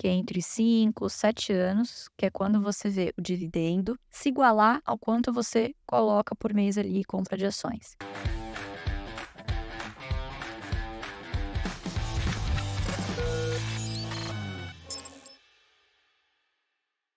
que é entre 5 e 7 anos, que é quando você vê o dividendo se igualar ao quanto você coloca por mês ali compra de ações.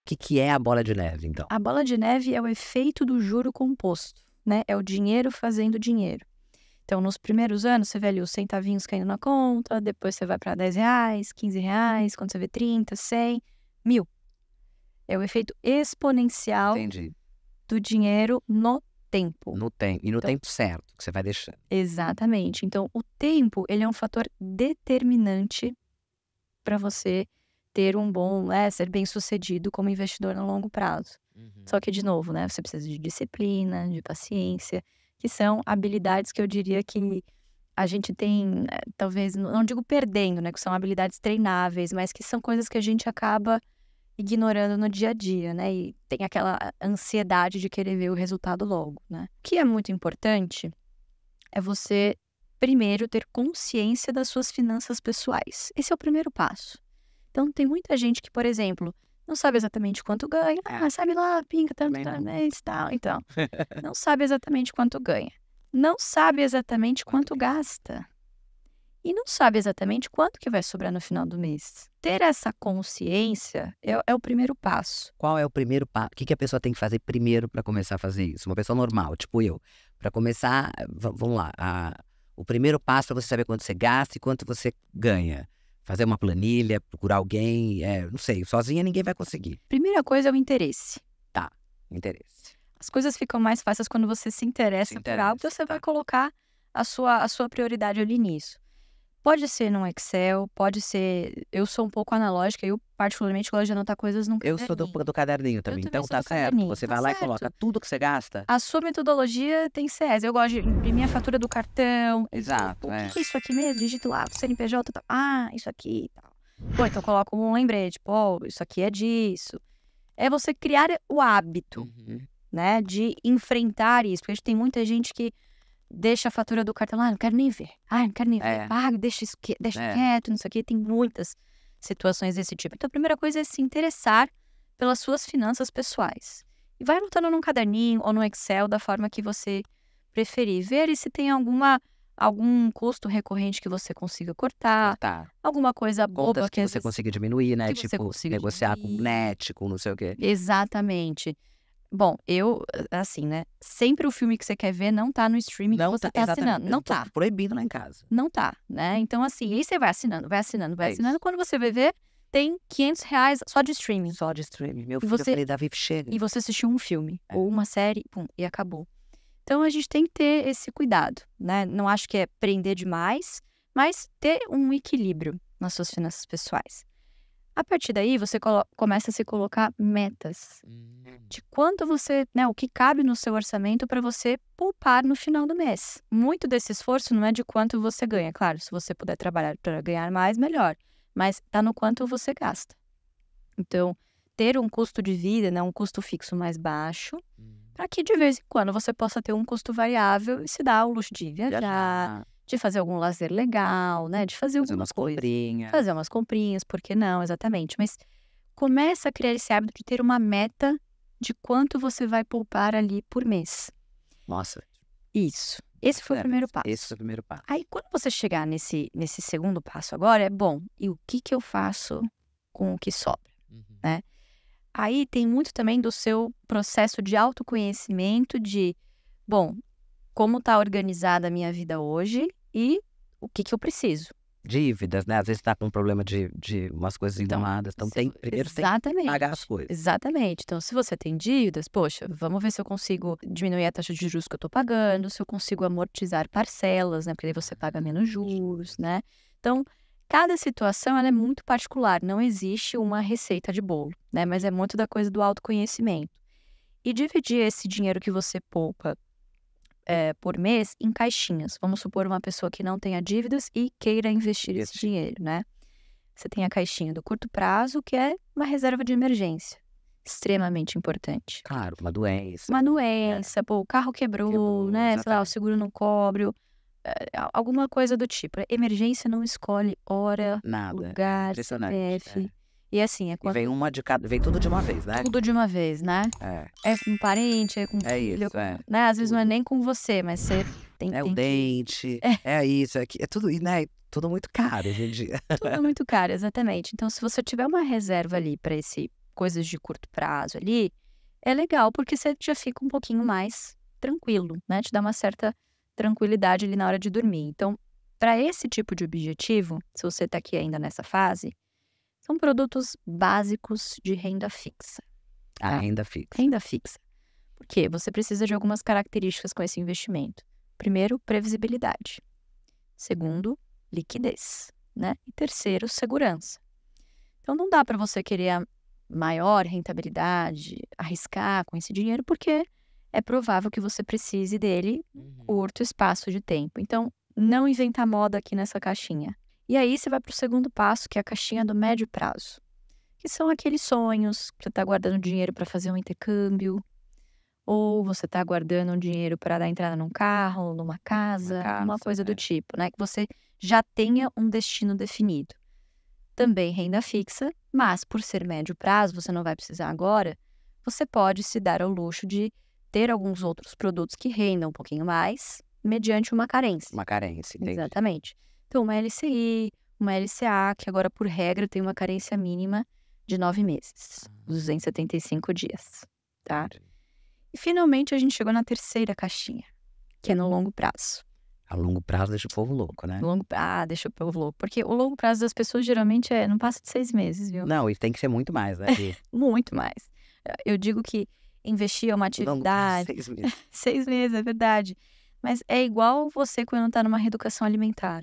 O que, que é a bola de neve, então? A bola de neve é o efeito do juro composto, né? É o dinheiro fazendo dinheiro. Então, nos primeiros anos, você vê ali os centavinhos caindo na conta, depois você vai para 10 reais, 15 reais, uhum. quando você vê 30, 100, mil. É o efeito exponencial Entendi. do dinheiro no tempo. No tempo. E no então, tempo certo que você vai deixando. Exatamente. Então, o tempo, ele é um fator determinante para você ter um bom, né, ser bem sucedido como investidor no longo prazo. Uhum. Só que, de novo, né? Você precisa de disciplina, de paciência que são habilidades que eu diria que a gente tem, eh, talvez, não digo perdendo, né, que são habilidades treináveis, mas que são coisas que a gente acaba ignorando no dia a dia, né? E tem aquela ansiedade de querer ver o resultado logo, né? O que é muito importante é você primeiro ter consciência das suas finanças pessoais. Esse é o primeiro passo. Então tem muita gente que, por exemplo, não sabe exatamente quanto ganha. É. Ah, sabe lá, pinga, tanto, tanto, tal, então. não sabe exatamente quanto ganha. Não sabe exatamente quanto gasta. E não sabe exatamente quanto que vai sobrar no final do mês. Ter essa consciência é, é o primeiro passo. Qual é o primeiro passo? O que, que a pessoa tem que fazer primeiro para começar a fazer isso? Uma pessoa normal, tipo eu. Para começar, vamos lá. A, o primeiro passo é você saber quanto você gasta e quanto você ganha fazer uma planilha, procurar alguém, é, não sei, sozinha ninguém vai conseguir. Primeira coisa é o interesse. Tá. Interesse. As coisas ficam mais fáceis quando você se interessa, se interessa por algo, você vai tá. colocar a sua, a sua prioridade ali nisso. Pode ser num Excel, pode ser. Eu sou um pouco analógica, eu particularmente gosto de anotar coisas num caderninho. Eu sou do, do caderninho também, então tá certo. Você tá vai lá e coloca tudo que você gasta. A sua metodologia tem CS. Eu gosto de imprimir a fatura do cartão. Exato. O é. que é isso aqui mesmo? Digito lá, CNPJ, tá. Ah, isso aqui e tal. Bom, então coloca um lembrete, pô, isso aqui é disso. É você criar o hábito, uhum. né, de enfrentar isso. Porque a gente tem muita gente que deixa a fatura do cartão lá, ah, não quero nem ver. Ah, não quero nem ver. É. deixa isso que, deixa é. quieto, não sei o quê. Tem muitas situações desse tipo. Então a primeira coisa é se interessar pelas suas finanças pessoais. E vai anotando num caderninho ou no Excel da forma que você preferir. Ver se tem alguma algum custo recorrente que você consiga cortar, alguma coisa boba Contas que, que você consiga diminuir, né? Tipo, negociar diminuir. com net, com não sei o quê. Exatamente. Bom, eu, eh, assim, né? Sempre o filme que você quer ver não tá no streaming não que você tá, tá assinando. Não tá, tá. Proibido lá em casa. Não tá, né? Uhum. Então, assim, aí você vai assinando, vai assinando, vai é assinando. Isso. Quando você vai ver, tem 500 reais só de streaming. Só de streaming. Meu filho, você, eu falei, Davi, chega. E você assistiu um filme é. ou uma série, pum, e acabou. Então, a gente tem que ter esse cuidado, né? Não acho que é prender demais, mas ter um equilíbrio nas suas finanças pessoais. A partir daí, você começa a se colocar metas hum. de quanto você, né, o que cabe no seu orçamento para você poupar no final do mês. Muito desse esforço não é de quanto você ganha, claro, se você puder trabalhar para ganhar mais, melhor, mas está no quanto você gasta. Então, ter um custo de vida, né, um custo fixo mais baixo, hum. para que de vez em quando você possa ter um custo variável e se dar o luxo de viajar de fazer algum lazer legal, né? De fazer, fazer algumas coisas. Comprinhas. Fazer umas comprinhas, por que não? Exatamente. Mas começa a criar esse hábito de ter uma meta de quanto você vai poupar ali por mês. Nossa. Isso. Esse foi é, o primeiro passo. Esse foi o primeiro passo. Aí, quando você chegar nesse, nesse segundo passo agora, é bom, e o que, que eu faço com o que sobra, uhum. né? Aí tem muito também do seu processo de autoconhecimento de, bom, como está organizada a minha vida hoje e o que, que eu preciso. Dívidas, né? Às vezes está com um problema de, de umas coisas então, enganadas. Então, tem, primeiro exatamente, tem que pagar as coisas. Exatamente. Então, se você tem dívidas, poxa, vamos ver se eu consigo diminuir a taxa de juros que eu estou pagando, se eu consigo amortizar parcelas, né? Porque aí você paga menos juros, né? Então, cada situação é muito particular. Não existe uma receita de bolo, né? Mas é muito da coisa do autoconhecimento. E dividir esse dinheiro que você poupa é, por mês em caixinhas. Vamos supor uma pessoa que não tenha dívidas e queira investir esse dinheiro, né? Você tem a caixinha do curto prazo, que é uma reserva de emergência. Extremamente importante. Claro, uma doença. Uma né? doença, é. pô, o carro quebrou, quebrou né? Exatamente. Sei lá, o seguro não cobre, eh, alguma coisa do tipo. Emergência não escolhe hora, Nada. lugar, CPF. É. E assim, é quando... vem uma de cada, vem tudo de uma vez, né? Tudo de uma vez, né? É. É com um parente, é com É filho, isso, é. Né? Às vezes não é nem com você, mas você tem É tem o que... dente, é. é isso, é, que... é tudo, né? Tudo muito caro hoje em dia. tudo muito caro, exatamente. Então, se você tiver uma reserva ali para esse coisas de curto prazo ali, é legal porque você já fica um pouquinho mais tranquilo, né? Te dá uma certa tranquilidade ali na hora de dormir. Então, para esse tipo de objetivo, se você está aqui ainda nessa fase, são produtos básicos de renda fixa. Tá? A renda fixa. Renda fixa. Por quê? Você precisa de algumas características com esse investimento. Primeiro, previsibilidade. Segundo, liquidez, né? E terceiro, segurança. Então não dá para você querer a maior rentabilidade, arriscar com esse dinheiro, porque é provável que você precise dele uhum. curto espaço de tempo. Então, não inventar moda aqui nessa caixinha. E aí você vai para o segundo passo, que é a caixinha do médio prazo, que são aqueles sonhos, que você está guardando dinheiro para fazer um intercâmbio, ou você está guardando um dinheiro para dar entrada num carro, numa casa, uma, casa, uma coisa do é. tipo, né? Que você já tenha um destino definido. Também renda fixa, mas por ser médio prazo, você não vai precisar agora, você pode se dar ao luxo de ter alguns outros produtos que rendam um pouquinho mais, mediante uma carência. Uma carência, entendi. Exatamente. Então, uma LCI, uma LCA, que agora, por regra, tem uma carência mínima de nove meses, 275 ah. dias, tá? E finalmente a gente chegou na terceira caixinha, que é no longo prazo. A longo prazo deixa o povo louco, né? Longo prazo, ah, deixa o povo louco. Porque o longo prazo das pessoas geralmente é, não passa de seis meses, viu? Não, e tem que ser muito mais, né? muito mais. Eu digo que investir é uma atividade. Longo prazo, seis meses. seis meses, é verdade. Mas é igual você quando está numa reeducação alimentar.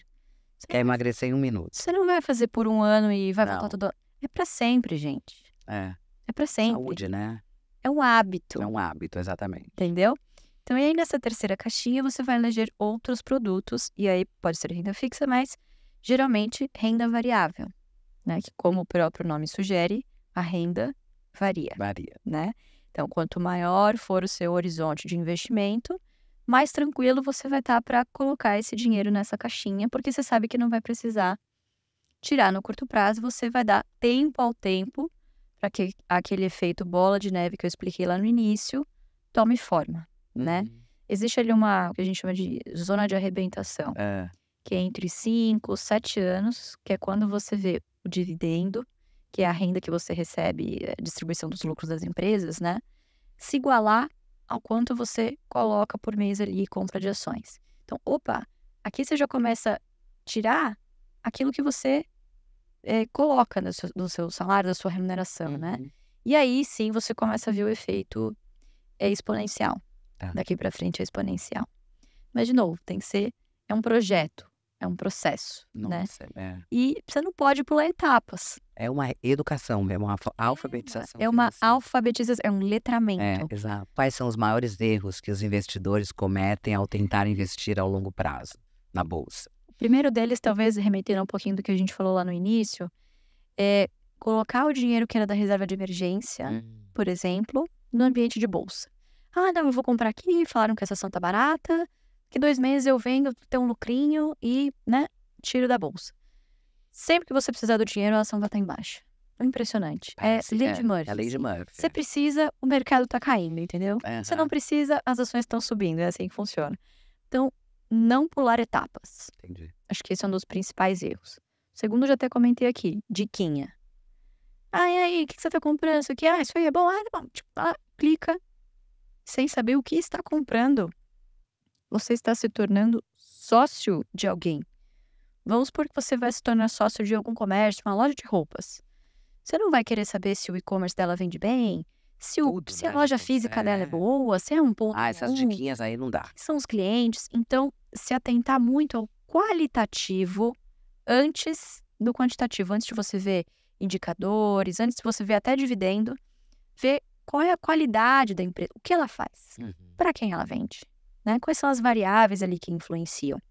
Você quer emagrecer em um minuto. Você não vai fazer por um ano e vai voltar todo. É para sempre, gente. É. É para sempre. Saúde, né? É um hábito. É um hábito, exatamente. Entendeu? Então, e aí nessa terceira caixinha você vai eleger outros produtos, e aí pode ser renda fixa, mas geralmente renda variável, né? Que como o próprio nome sugere, a renda varia. Varia. Né? Então, quanto maior for o seu horizonte de investimento, mais tranquilo você vai estar tá para colocar esse dinheiro nessa caixinha, porque você sabe que não vai precisar tirar no curto prazo, você vai dar tempo ao tempo para que aquele efeito bola de neve que eu expliquei lá no início tome forma, né? Uhum. Existe ali uma que a gente chama de zona de arrebentação, é. que é entre 5 e 7 anos, que é quando você vê o dividendo, que é a renda que você recebe, a eh, distribuição dos lucros das empresas, né? Se igualar ao quanto você coloca por mês ali compra de ações. Então, opa, aqui você já começa a tirar aquilo que você é, coloca no seu, no seu, salário, da sua remuneração, né? Uhum. E aí sim você começa a ver o efeito é, exponencial. Tá. Daqui para frente é exponencial. Mas, de novo, tem que ser. É um projeto. É um processo, né? Nossa, né? É. E você não pode pular etapas. É uma educação, é uma é alfabetização. É uma assim. alfabetização, é um é, letramento. É, exato. Quais são os maiores erros que os investidores cometem ao tentar investir ao longo prazo na bolsa? O primeiro deles, talvez remetendo um pouquinho do que a gente falou lá no início, é colocar o dinheiro que era da reserva de emergência, hum. por exemplo, no ambiente de bolsa. Ah, não, eu vou comprar aqui, falaram que essa ação tá barata, que dois meses eu venho tenho um lucrinho e, né, tiro da bolsa. Sempre que você precisar do dinheiro, a ação vai estar em baixa. Impressionante. É, é, é lei de Murphy. É lei de Murphy. Você precisa, o mercado está caindo, entendeu? Uhum. Você não precisa, as ações estão subindo. É assim que funciona. Então, não pular etapas. Entendi. Acho que esse é um dos principais erros. Segundo, já até comentei aqui, diquinha. Ah, e aí, o que você está comprando? Isso aqui, ah, isso aí é bom. Ah, é bom. Tipo, ah, clica sem saber o que está comprando você está se tornando sócio de alguém. Vamos supor que você vai se tornar sócio de algum comércio, uma loja de roupas. Você não vai querer saber se o e-commerce dela vende bem, se, o, Tudo, se né? a loja física é. dela é boa, se é um ponto. Ah, essas ruim, diquinhas aí não dá. São os clientes. Então, se atentar muito ao qualitativo antes do quantitativo, antes de você ver indicadores, antes de você ver até dividendo, ver qual é a qualidade da empresa, o que ela faz, uhum. para quem ela vende né? Quais são as variáveis ali que influenciam?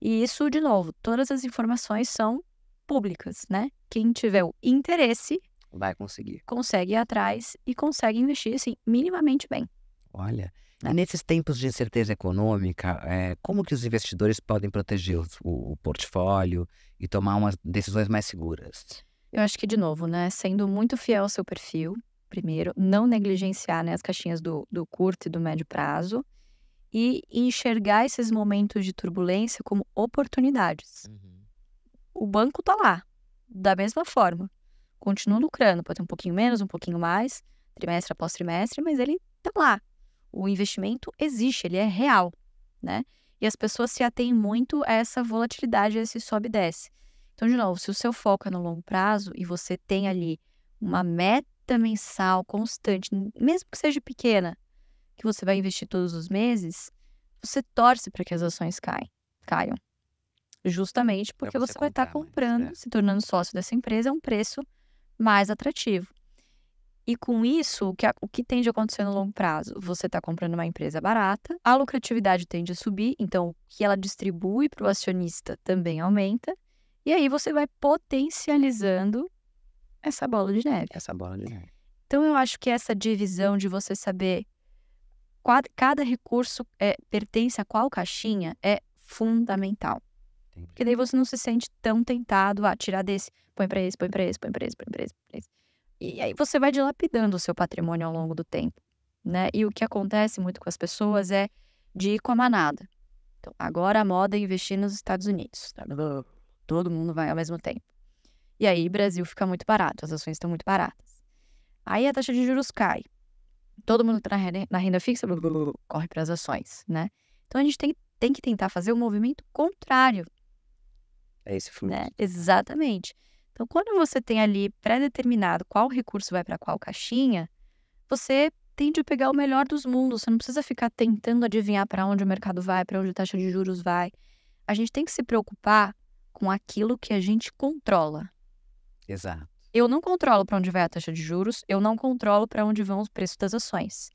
E isso, de novo, todas as informações são públicas, né? Quem tiver o interesse vai conseguir. Consegue ir atrás e consegue investir assim minimamente bem. Olha, né? nesses tempos de incerteza econômica, é, como que os investidores podem proteger o, o portfólio e tomar umas decisões mais seguras? Eu acho que, de novo, né, sendo muito fiel ao seu perfil, primeiro, não negligenciar né, as caixinhas do, do curto e do médio prazo e enxergar esses momentos de turbulência como oportunidades. Uhum. O banco está lá, da mesma forma, continua lucrando, pode ter um pouquinho menos, um pouquinho mais, trimestre após trimestre, mas ele está lá. O investimento existe, ele é real, né? E as pessoas se atêm muito a essa volatilidade, a esse sobe e desce. Então, de novo, se o seu foco é no longo prazo e você tem ali uma meta mensal constante, mesmo que seja pequena, que você vai investir todos os meses, você torce para que as ações caem, caiam. Justamente porque você, você, vai estar tá comprando, mais, né? se tornando sócio dessa empresa a é um preço mais atrativo. E com isso, o que, o que tende a acontecer no longo prazo? Você está comprando uma empresa barata, a lucratividade tende a subir, então o que ela distribui para o acionista também aumenta, e aí você vai potencializando essa bola de neve. Essa bola de neve. Então eu acho que essa divisão de você saber cada recurso é, pertence a qual caixinha é fundamental. Entendi. Porque daí você não se sente tão tentado a tirar desse, põe para esse, põe para esse, põe para esse, põe para esse, põe pra esse. E aí você vai dilapidando o seu patrimônio ao longo do tempo, né? E o que acontece muito com as pessoas é de ir com a manada. Então, agora a moda é investir nos Estados Unidos. Todo mundo vai ao mesmo tempo. E aí, Brasil fica muito barato, as ações estão muito baratas. Aí a taxa de juros cai todo mundo que está na, renda, fixa corre para as ações, né? Então a gente tem, tem que tentar fazer o um movimento contrário. É esse fluxo. Né? Exatamente. Então, quando você tem ali pré-determinado qual recurso vai para qual caixinha, você tende a pegar o melhor dos mundos. Você não precisa ficar tentando adivinhar para onde o mercado vai, para onde a taxa de juros vai. A gente tem que se preocupar com aquilo que a gente controla. Exato. Eu não controlo para onde vai a taxa de juros, eu não controlo para onde vão os preços das ações,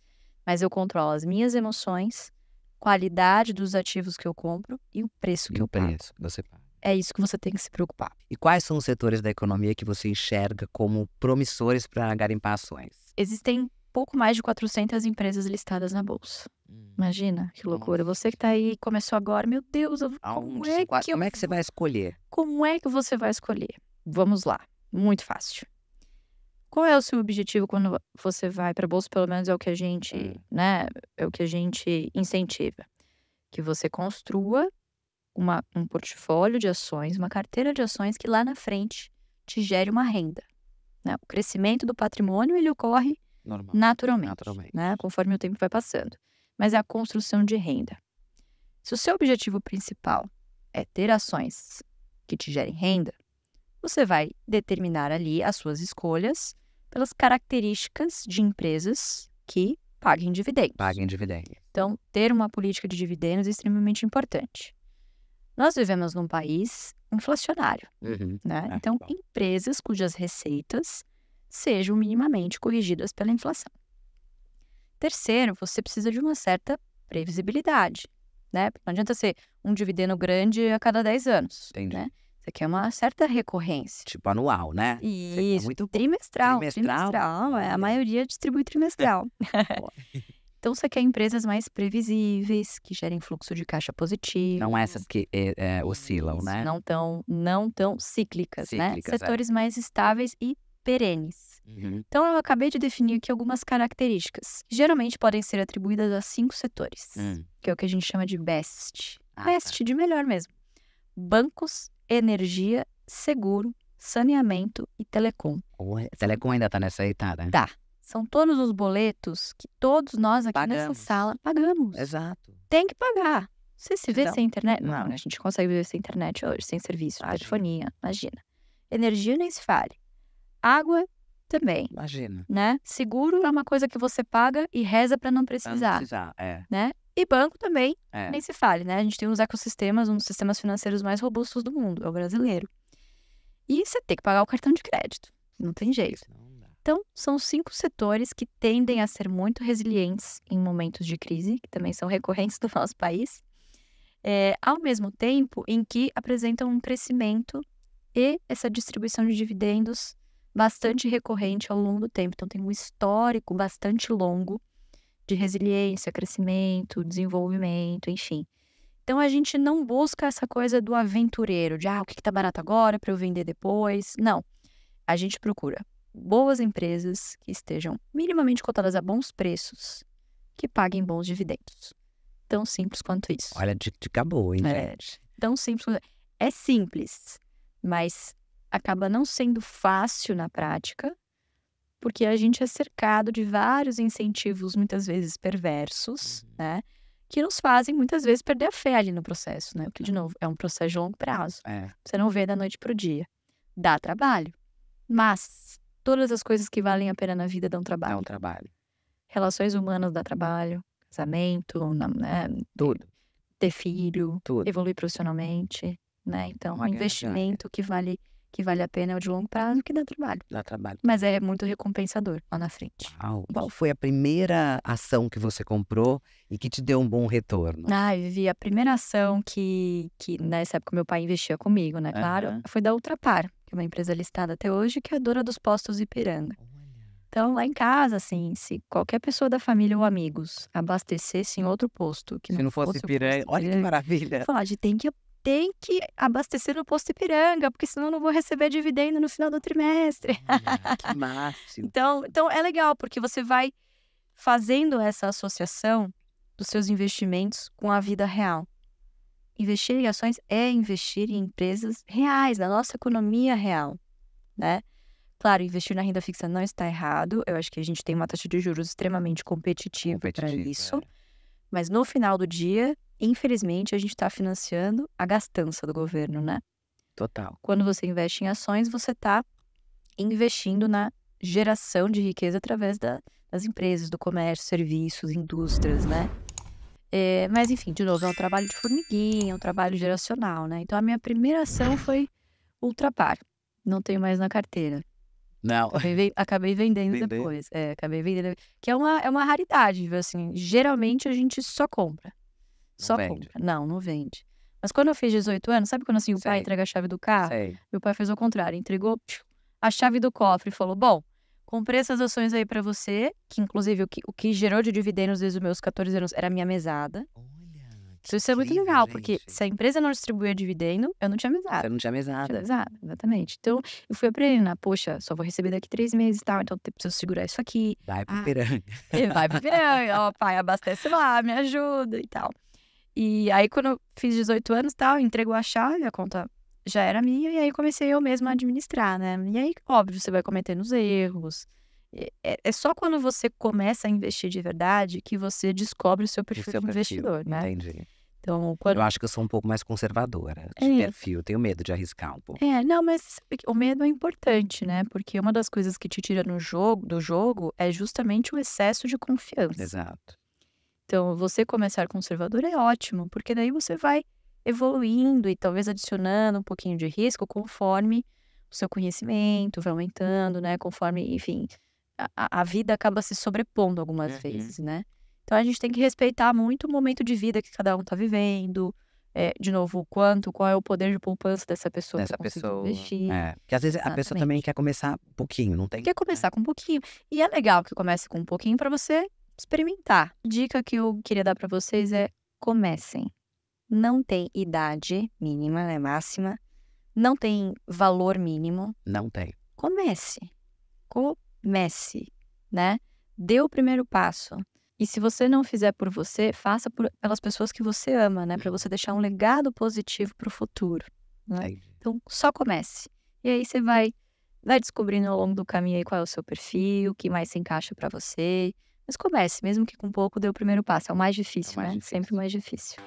mas eu controlo as minhas emoções, qualidade dos ativos que eu compro e o preço e que eu pago. Preço você paga. É isso que você tem que se preocupar. E quais são os setores da economia que você enxerga como promissores para garimpar ações? Existem pouco mais de 400 empresas listadas na bolsa. Hum. Imagina, que loucura. Você que tá aí, começou agora, meu Deus, como, é que, como é que você vai escolher? Como é que você vai escolher? Vamos lá. Muito fácil. Qual é o seu objetivo quando você vai para bolsa? Pelo menos é o que a gente, hum. né? É o que a gente incentiva, que você construa uma, um portfólio de ações, uma carteira de ações que lá na frente te gere uma renda. Né? O crescimento do patrimônio ele ocorre Normal. naturalmente, naturalmente. Né? conforme o tempo vai passando. Mas é a construção de renda. Se o seu objetivo principal é ter ações que te gerem renda, você vai determinar ali as suas escolhas pelas características de empresas que paguem dividendos. Paguem dividendos. Então, ter uma política de dividendos é extremamente importante. Nós vivemos num país inflacionário, uhum. né? É, então, bom. empresas cujas receitas sejam minimamente corrigidas pela inflação. Terceiro, você precisa de uma certa previsibilidade, né? Não adianta ser um dividendo grande a cada 10 anos, Entendi. né? Isso aqui é uma certa recorrência. Tipo anual, né? Isso, é muito... trimestral, trimestral. Trimestral, é. a maioria distribui trimestral. então você quer é empresas mais previsíveis, que gerem fluxo de caixa positivo. Não essas que é, é, oscilam, Isso, né? Não tão, não tão cíclicas, né? cíclicas né? Setores mais estáveis e perenes. Uhum. Então, eu acabei de definir aqui algumas características. Geralmente podem ser atribuídas a cinco setores, uhum. que é o que a gente chama de best. Ah, best, tá. de melhor mesmo. Bancos, energia, seguro, saneamento e telecom. O telecom ainda está nessa eitada, tá, né? Tá. São todos os boletos que todos nós aqui pagamos. nessa sala pagamos. Exato. Tem que pagar. Você se vê então, sem internet? Não, não, a gente consegue viver sem internet hoje, sem serviço, imagina. telefonia, imagina. Energia nem se fale. Água também. Imagina. Né? Seguro é uma coisa que você paga e reza para não precisar. não precisar, é. Né? E banco também, é. nem se fale, né? A gente tem um dos ecossistemas, um dos sistemas financeiros mais robustos do mundo, é o brasileiro. E você tem que pagar o cartão de crédito, não tem jeito. Então, são cinco setores que tendem a ser muito resilientes em momentos de crise, que também são recorrentes do nosso país, é, ao mesmo tempo em que apresentam um crescimento e essa distribuição de dividendos bastante recorrente ao longo do tempo. Então, tem um histórico bastante longo de resiliência, crescimento, desenvolvimento, enfim. Então a gente não busca essa coisa do aventureiro, de ah, o que está barato agora para eu vender depois. Não. A gente procura boas empresas que estejam minimamente cotadas a bons preços, que paguem bons dividendos. Tão simples quanto isso. Olha, dica boa, hein? É, tão simples quanto... É simples, mas acaba não sendo fácil na prática, porque a gente é cercado de vários incentivos, muitas vezes perversos, uhum. né? Que nos fazem muitas vezes perder a fé ali no processo, né? Porque, de tá. novo, é um processo de longo prazo. É. Você não vê da noite pro dia. Dá trabalho. Mas todas as coisas que valem a pena na vida dão trabalho. Dão trabalho. Relações humanas dá trabalho, casamento, né? Tudo. Ter filho, Tudo. evoluir profissionalmente, né? Então, é um é. investimento que vale que vale a pena é o de longo prazo, que dá trabalho. Dá trabalho. Mas é muito recompensador lá na frente. Uau. Qual foi a primeira ação que você comprou e que te deu um bom retorno? Ah, Vivi, a primeira ação que, que nessa época meu pai investia comigo, né? Claro, uhum. foi da Ultrapar, que é uma empresa listada até hoje, que é a dona dos postos Ipiranga. Então, lá em casa, assim, se qualquer pessoa da família ou amigos abastecesse em outro posto. Que se não, fosse, fosse Ipiranga, olha que maravilha. Falar, a gente tem que tem que abastecer no posto Ipiranga, porque senão não vou receber dividendo no final do trimestre. que máximo. então, então é legal, porque você vai fazendo essa associação dos seus investimentos com a vida real. Investir em ações é investir em empresas reais, na nossa economia real, né? Claro, investir na renda fixa não está errado. Eu acho que a gente tem uma taxa de juros extremamente competitiva, competitiva para isso. É. Mas no final do dia, infelizmente, a gente está financiando a gastança do governo, né? Total. Quando você investe em ações, você está investindo na geração de riqueza através da, das empresas, do comércio, serviços, indústrias, né? É, mas, enfim, de novo, é um trabalho de formiguinha, é um trabalho geracional, né? Então, a minha primeira ação foi Ultrapar. Não tenho mais na carteira. Não. Acabei, acabei vendendo Vender. depois. É, acabei vendendo. Que é uma, é uma raridade, assim. Geralmente, a gente só compra. Só vende. compra. Não, não vende. Mas quando eu fiz 18 anos, sabe quando assim o Sei. pai entrega a chave do carro? Sei. Meu pai fez o contrário, entregou a chave do cofre e falou: Bom, comprei essas ações aí para você, que inclusive o que, o que gerou de dividendos desde os meus 14 anos era a minha mesada. Olha, isso é muito legal, gente. porque se a empresa não distribuía dividendo, eu não tinha mesada. Ah, eu não tinha mesada. Não tinha mesada, exatamente. Então, eu fui aprendendo, né, poxa, só vou receber daqui três meses e tal, então eu preciso segurar isso aqui. Vai pro ah, piranga. Vai pro piranga, ó pai, abastece lá, me ajuda e tal. E aí, quando eu fiz 18 anos tal, entregou a chave, a conta já era minha, e aí comecei eu mesma a administrar, né? E aí, óbvio, você vai cometendo os erros. É, é só quando você começa a investir de verdade que você descobre o seu perfil, como investidor, né? Entendi. Então, quando... Eu acho que eu sou um pouco mais conservadora de é. perfil, tenho medo de arriscar um pouco. É, não, mas o medo é importante, né? Porque uma das coisas que te tira no jogo, do jogo é justamente o excesso de confiança. Exato. Então, você começar conservador é ótimo, porque daí você vai evoluindo e talvez adicionando um pouquinho de risco conforme o seu conhecimento vai aumentando, né? Conforme, enfim, a, a vida acaba se sobrepondo algumas uhum. vezes, né? Então a gente tem que respeitar muito o momento de vida que cada um está vivendo. É, de novo, o quanto, qual é o poder de poupança dessa pessoa dessa que tá pessoa, investir. É. Porque às vezes Exatamente. a pessoa também quer começar um pouquinho, não tem? Quer começar é. com um pouquinho. E é legal que comece com um pouquinho para você experimentar. Dica que eu queria dar para vocês é comecem. Não tem idade mínima, né, máxima. Não tem valor mínimo. Não tem. Comece. Comece, né? Dê o primeiro passo. E se você não fizer por você, faça por, pelas pessoas que você ama, né? Para você deixar um legado positivo para o futuro. Né? Então, só comece. E aí você vai, vai descobrindo ao longo do caminho aí qual é o seu perfil, o que mais se encaixa para você, mas comece, mesmo que com pouco, dê o primeiro passo. É o mais difícil, é o mais né? Difícil. Sempre o mais difícil.